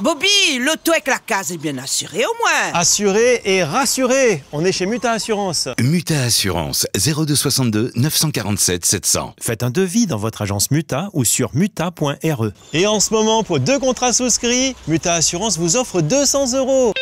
Bobby, le l'auto avec la case est bien assurée au moins. Assurée et rassurée. On est chez Muta Assurance. Muta Assurance, 0262 947 700. Faites un devis dans votre agence Muta ou sur muta.re. Et en ce moment, pour deux contrats souscrits, Muta Assurance vous offre 200 euros.